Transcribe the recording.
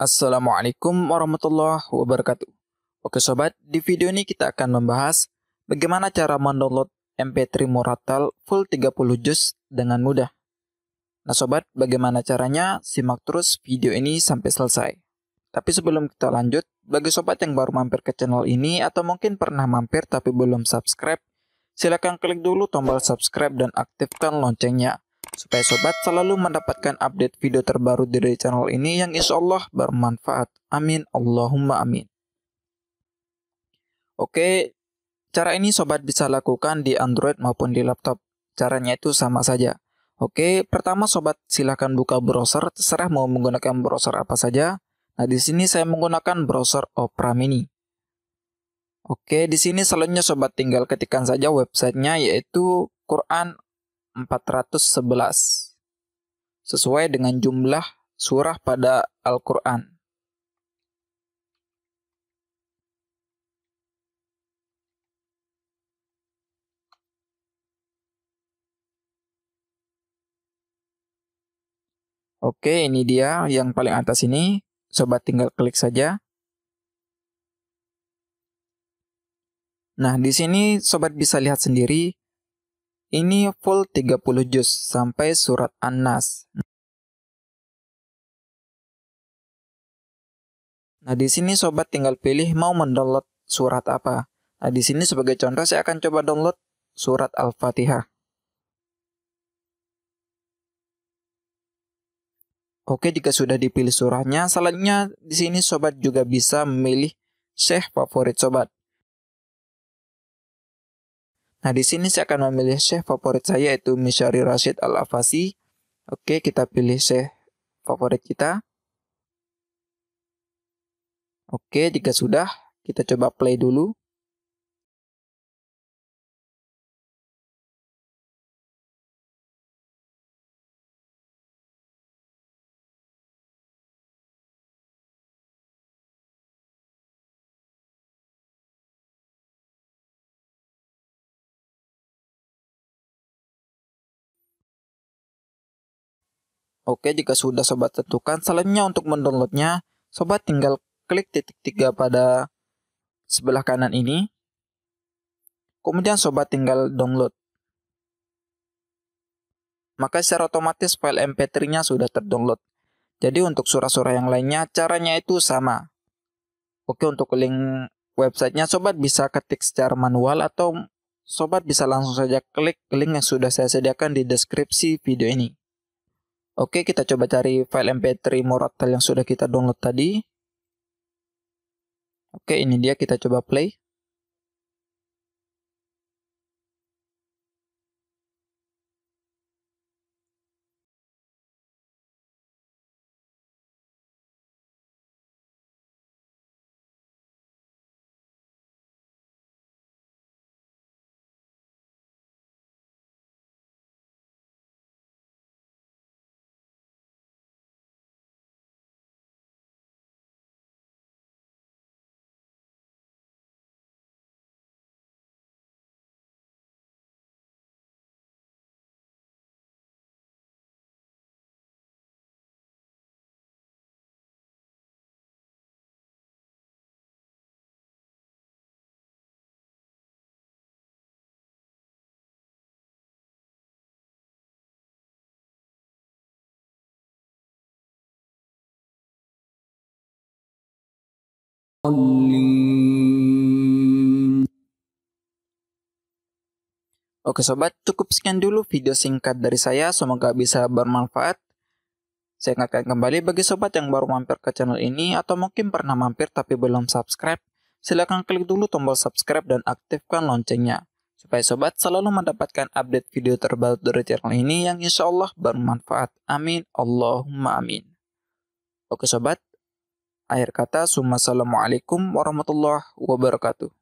Assalamualaikum warahmatullahi wabarakatuh. Oke sobat, di video ini kita akan membahas bagaimana cara mendownload MP3 Muratal full 30 juz dengan mudah. Nah sobat, bagaimana caranya? Simak terus video ini sampai selesai. Tapi sebelum kita lanjut, bagi sobat yang baru mampir ke channel ini atau mungkin pernah mampir tapi belum subscribe, silakan klik dulu tombol subscribe dan aktifkan loncengnya supaya sobat selalu mendapatkan update video terbaru dari channel ini yang insya Allah bermanfaat. Amin, Allahumma amin. Oke, cara ini sobat bisa lakukan di Android maupun di laptop. Caranya itu sama saja. Oke, pertama sobat silahkan buka browser, terserah mau menggunakan browser apa saja. Nah, di sini saya menggunakan browser Opera Mini. Oke, di sini selanjutnya sobat tinggal ketikkan saja websitenya yaitu Quran 411 sesuai dengan jumlah surah pada Al-Qur'an. Oke, ini dia yang paling atas ini. Sobat tinggal klik saja. Nah, di sini sobat bisa lihat sendiri ini full 30 juz sampai surat An-Nas. Nah, di sini sobat tinggal pilih mau mendownload surat apa. Nah, di sini sebagai contoh saya akan coba download surat Al-Fatihah. Oke, jika sudah dipilih suratnya selanjutnya di sini sobat juga bisa memilih syekh favorit sobat. Nah, di sini saya akan memilih syekh favorit saya yaitu Mishari Rashid Al-Afasi. Oke, kita pilih syekh favorit kita. Oke, jika sudah, kita coba play dulu. Oke, jika sudah sobat tentukan, selanjutnya untuk mendownloadnya, sobat tinggal klik titik tiga pada sebelah kanan ini. Kemudian sobat tinggal download. Maka secara otomatis file MP3-nya sudah terdownload. Jadi untuk surat-surat yang lainnya, caranya itu sama. Oke, untuk link websitenya sobat bisa ketik secara manual atau sobat bisa langsung saja klik link yang sudah saya sediakan di deskripsi video ini. Oke, kita coba cari file mp3 moratel yang sudah kita download tadi. Oke, ini dia kita coba play. Oke sobat, cukup sekian dulu video singkat dari saya. Semoga bisa bermanfaat. Saya ingatkan kembali bagi sobat yang baru mampir ke channel ini atau mungkin pernah mampir tapi belum subscribe, silahkan klik dulu tombol subscribe dan aktifkan loncengnya. Supaya sobat selalu mendapatkan update video terbaru dari channel ini yang insya Allah bermanfaat. Amin. Allahumma amin. Oke sobat, Akhir kata, Assalamualaikum warahmatullahi wabarakatuh.